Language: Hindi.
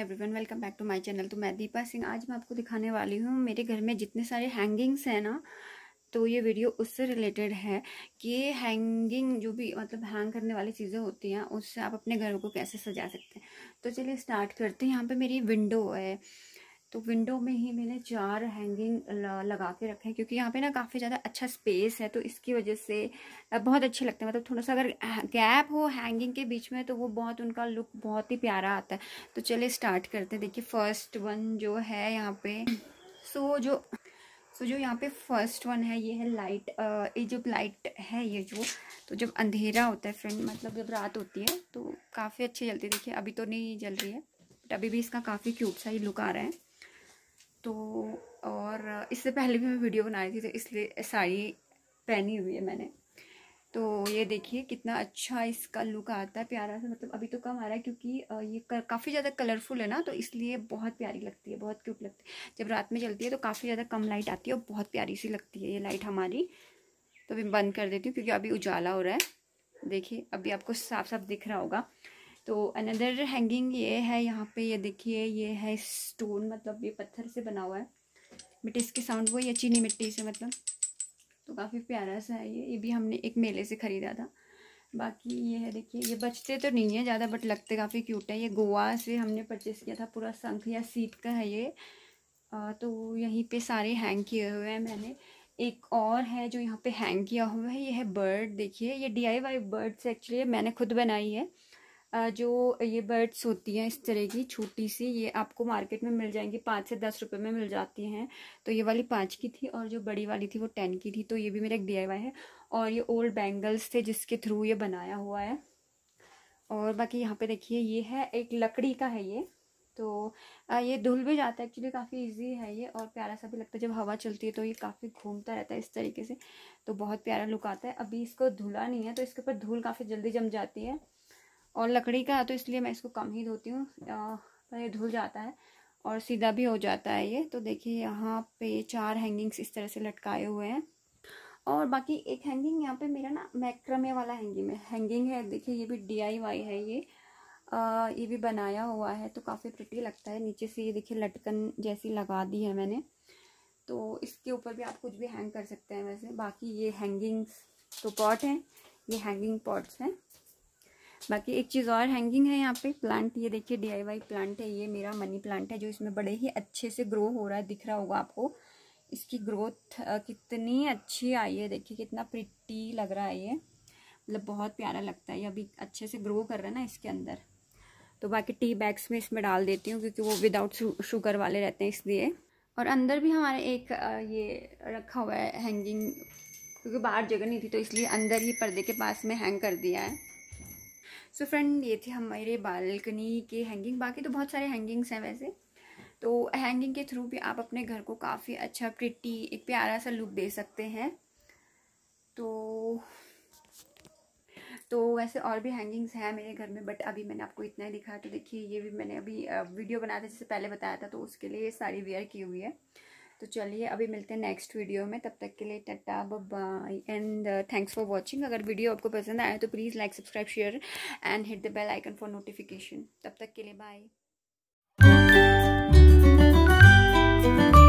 everyone welcome back to my channel तो मैं दीपा सिंह आज मैं आपको दिखाने वाली हूँ मेरे घर में जितने सारे हैंगिंग्स हैं ना तो ये वीडियो उससे रिलेटेड है कि हैंगिंग जो भी मतलब हैंग करने वाली चीज़ें होती हैं उससे आप अपने घर को कैसे सजा सकते हैं तो चलिए स्टार्ट करते हैं यहाँ पे मेरी विंडो है तो विंडो में ही मैंने चार हैंगिंग लगा के रखे हैं क्योंकि यहाँ पे ना काफ़ी ज़्यादा अच्छा स्पेस है तो इसकी वजह से बहुत अच्छे लगते हैं मतलब थोड़ा सा अगर गैप हो हैंगिंग के बीच में तो वो बहुत उनका लुक बहुत ही प्यारा आता है तो चलिए स्टार्ट करते हैं देखिए फर्स्ट वन जो है यहाँ पे सो जो सो जो यहाँ पे फर्स्ट वन है ये है लाइट ये जो लाइट है ये जो तो जब अंधेरा होता है फ्रेंड मतलब जब रात होती है तो काफ़ी अच्छी जलती है देखिए अभी तो नहीं जल रही है बट अभी भी इसका काफ़ी क्यूट सा ही लुक आ रहा है तो और इससे पहले भी मैं वीडियो बना रही थी तो इसलिए साड़ी पहनी हुई है मैंने तो ये देखिए कितना अच्छा इसका लुक आता है प्यारा सा मतलब अभी तो कम आ रहा है क्योंकि ये काफ़ी ज़्यादा कलरफुल है ना तो इसलिए बहुत प्यारी लगती है बहुत क्यूट लगती है जब रात में चलती है तो काफ़ी ज़्यादा कम लाइट आती है और बहुत प्यारी सी लगती है ये लाइट हमारी तो अभी बंद कर देती हूँ क्योंकि अभी उजाला हो रहा है देखिए अभी आपको साफ साफ दिख रहा होगा तो अनदर हैंगिंग ये है यहाँ पे ये देखिए ये है स्टोन मतलब ये पत्थर से बना हुआ है बट इसके साउंड वो ये चीनी मिट्टी से मतलब तो काफ़ी प्यारा सा है ये ये भी हमने एक मेले से ख़रीदा था बाकी ये है देखिए ये बचते तो नहीं है ज़्यादा बट लगते काफ़ी क्यूट है ये गोवा से हमने परचेस किया था पूरा संख या सीट का है ये आ, तो यहीं पे सारे हैंग किए हुए हैं मैंने एक और है जो यहाँ पे हैंग किया हुआ है ये है बर्ड देखिए ये डी बर्ड बर्ड्स एक्चुअली मैंने खुद बनाई है जो ये बर्ड्स होती हैं इस तरह की छोटी सी ये आपको मार्केट में मिल जाएंगी पाँच से दस रुपये में मिल जाती हैं तो ये वाली पाँच की थी और जो बड़ी वाली थी वो टेन की थी तो ये भी मेरा एक डी है और ये ओल्ड बैंगल्स थे जिसके थ्रू ये बनाया हुआ है और बाकी यहाँ पे देखिए ये है एक लकड़ी का है ये तो ये धुल भी जाता है एक्चुअली काफ़ी इजी है ये और प्यारा सा भी लगता है जब हवा चलती है तो ये काफ़ी घूमता रहता है इस तरीके से तो बहुत प्यारा लुक आता है अभी इसको धुला नहीं है तो इसके ऊपर धूल काफ़ी जल्दी जम जाती है और लकड़ी का तो इसलिए मैं इसको कम ही धोती हूँ पर ये धुल जाता है और सीधा भी हो जाता है ये तो देखिए यहाँ पे चार हैंगिंग्स इस तरह से लटकाए हुए हैं और बाकी एक हैंगिंग यहाँ पे मेरा ना मैक्रमे वाला हैंगिंग है हैंगिंग है देखिए ये भी डीआईवाई है ये आ, ये भी बनाया हुआ है तो काफ़ी प्रिटी लगता है नीचे से ये देखिए लटकन जैसी लगा दी है मैंने तो इसके ऊपर भी आप कुछ भी हैंग कर सकते हैं वैसे बाकी ये हैंगिंग्स तो पॉट हैं ये हैंगिंग पॉट्स हैं बाकी एक चीज़ और हैंगिंग है यहाँ पे प्लांट ये देखिए डीआईवाई प्लांट है ये मेरा मनी प्लांट है जो इसमें बड़े ही अच्छे से ग्रो हो रहा है दिख रहा होगा आपको इसकी ग्रोथ कितनी अच्छी आई है देखिए कितना प्रिटी लग रहा है ये मतलब बहुत प्यारा लगता है ये अभी अच्छे से ग्रो कर रहा है ना इसके अंदर तो बाकी टी बैग्स में इसमें डाल देती हूँ क्योंकि वो विदाउट शुगर वाले रहते हैं इसलिए और अंदर भी हमारे एक ये रखा हुआ है हैंगिंग क्योंकि बाहर जगह नहीं थी तो इसलिए अंदर ही पर्दे के पास में हैंग कर दिया है सो so फ्रेंड ये थी हमारे बालकनी के हैंगिंग बाकी तो बहुत सारे हैंगिंग्स हैं वैसे तो हैंगिंग के थ्रू भी आप अपने घर को काफ़ी अच्छा प्रिटी एक प्यारा सा लुक दे सकते हैं तो तो वैसे और भी हैंगिंग्स हैं मेरे घर में बट अभी मैंने आपको इतना ही दिखाया तो देखिए ये भी मैंने अभी वीडियो बनाया था जिसे पहले बताया था तो उसके लिए साड़ी वेयर की हुई है तो चलिए अभी मिलते हैं नेक्स्ट वीडियो में तब तक के लिए tata bye and thanks for watching अगर वीडियो आपको पसंद आया तो please like subscribe share and hit the bell icon for notification तब तक के लिए बाय